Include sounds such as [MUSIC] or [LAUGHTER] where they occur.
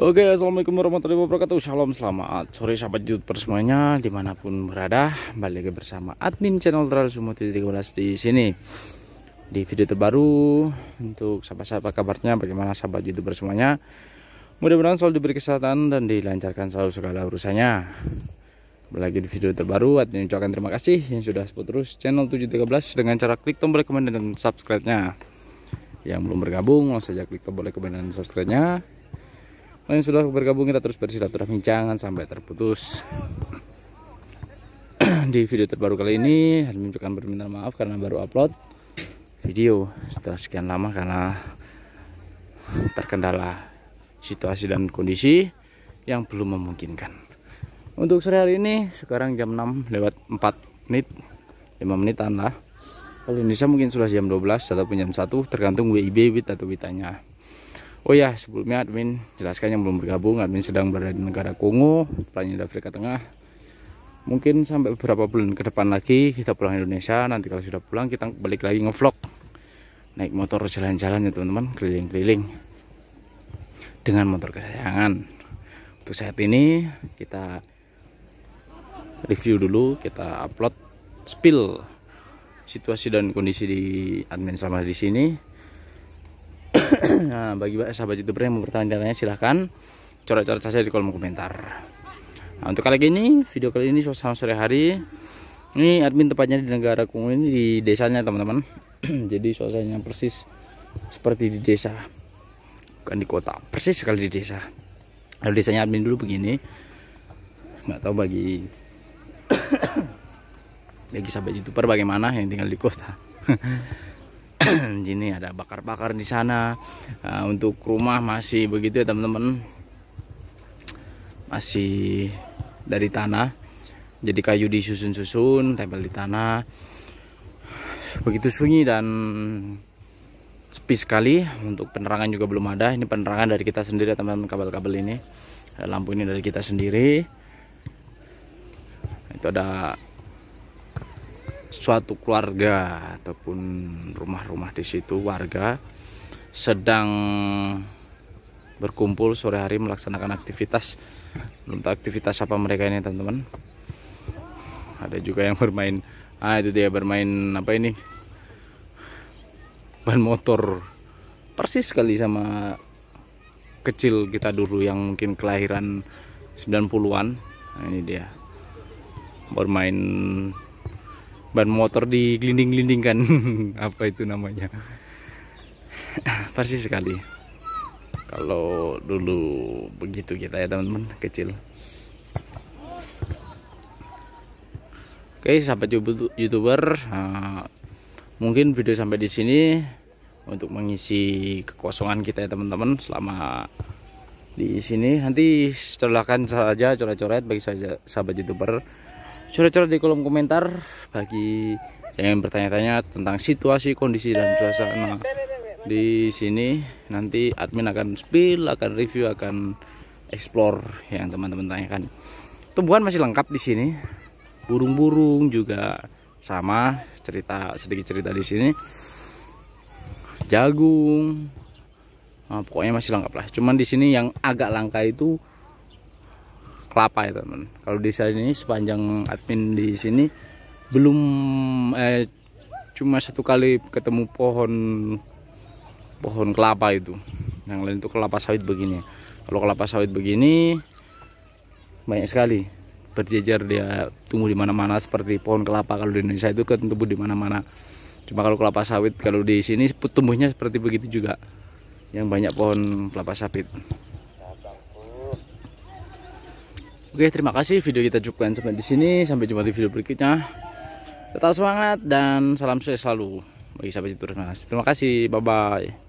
Oke assalamualaikum warahmatullahi wabarakatuh Shalom selamat sore sahabat YouTube semuanya Dimanapun berada Balik lagi bersama admin channel Tral Sumo 13 di sini Di video terbaru Untuk sahabat-sahabat kabarnya Bagaimana sahabat YouTube semuanya Mudah-mudahan selalu diberi kesehatan Dan dilancarkan selalu segala urusannya Lagi di video terbaru Admin ucapkan terima kasih Yang sudah support terus channel 713 Dengan cara klik tombol komen dan subscribe-nya yang belum bergabung langsung saja klik tombol like, komen, dan subscribe-nya yang sudah bergabung kita terus bersilaturahmi jangan sampai terputus [CLEARS THROAT] di video terbaru kali ini ini akan berminta maaf karena baru upload video setelah sekian lama karena terkendala situasi dan kondisi yang belum memungkinkan untuk sore hari ini sekarang jam 6 lewat 4 menit 5 menitan lah kalau Indonesia mungkin sudah jam 12 ataupun jam 1 tergantung WIB WIT atau WITanya. Oh ya, sebelumnya admin jelaskan yang belum bergabung, admin sedang berada di negara Kongo, tepatnya di Afrika Tengah. Mungkin sampai beberapa bulan ke depan lagi kita pulang Indonesia, nanti kalau sudah pulang kita balik lagi ngevlog. Naik motor jalan-jalan ya teman-teman, keliling-keliling. Dengan motor kesayangan. Untuk saat ini kita review dulu, kita upload spill situasi dan kondisi di admin sama di sini [COUGHS] nah bagi sahabat youtuber yang mau bertanya-tanya silahkan coret-coret saja di kolom komentar nah, untuk kali ini video kali ini suasana sore hari ini admin tepatnya di negara kunggu ini di desanya teman-teman [COUGHS] jadi suasananya persis seperti di desa bukan di kota persis sekali di desa Kalau desanya admin dulu begini nggak tahu bagi bagi sampai youtuber bagaimana yang tinggal di kota sini ada bakar-bakar di sana uh, untuk rumah masih begitu ya teman-teman masih dari tanah jadi kayu disusun-susun tempel di tanah begitu sunyi dan sepi sekali untuk penerangan juga belum ada ini penerangan dari kita sendiri ya, teman-teman kabel-kabel ini lampu ini dari kita sendiri itu ada suatu keluarga ataupun rumah-rumah di situ warga sedang berkumpul sore hari melaksanakan aktivitas untuk aktivitas apa mereka ini teman-teman ada juga yang bermain ah itu dia bermain apa ini ban motor persis sekali sama kecil kita dulu yang mungkin kelahiran 90-an nah, ini dia bermain ban motor digelinding kan [LAUGHS] apa itu namanya [LAUGHS] persis sekali kalau dulu begitu kita ya teman-teman kecil oke sahabat youtuber uh, mungkin video sampai di sini untuk mengisi kekosongan kita ya teman-teman selama di sini nanti setelahkan saja coret-coret bagi saja sahabat youtuber Curhat-curhat di kolom komentar bagi yang bertanya-tanya tentang situasi, kondisi dan suasana di sini. Nanti admin akan spill, akan review, akan explore yang teman-teman tanyakan. Tumbuhan masih lengkap di sini. Burung-burung juga sama cerita sedikit cerita di sini. Jagung, Nah, pokoknya masih lengkap lah. Cuman di sini yang agak langka itu kelapa ya teman kalau di sini sepanjang admin di sini belum eh, cuma satu kali ketemu pohon pohon kelapa itu yang lain itu kelapa sawit begini kalau kelapa sawit begini banyak sekali berjejer dia tumbuh di mana-mana seperti pohon kelapa kalau di Indonesia itu kan tumbuh di mana-mana cuma kalau kelapa sawit kalau di sini tumbuhnya seperti begitu juga yang banyak pohon kelapa sawit Oke, terima kasih video kita cukupkan sampai di sini. Sampai jumpa di video berikutnya. Tetap semangat dan salam sukses selalu bagi sahabat Terima kasih. Terima kasih. Bye bye.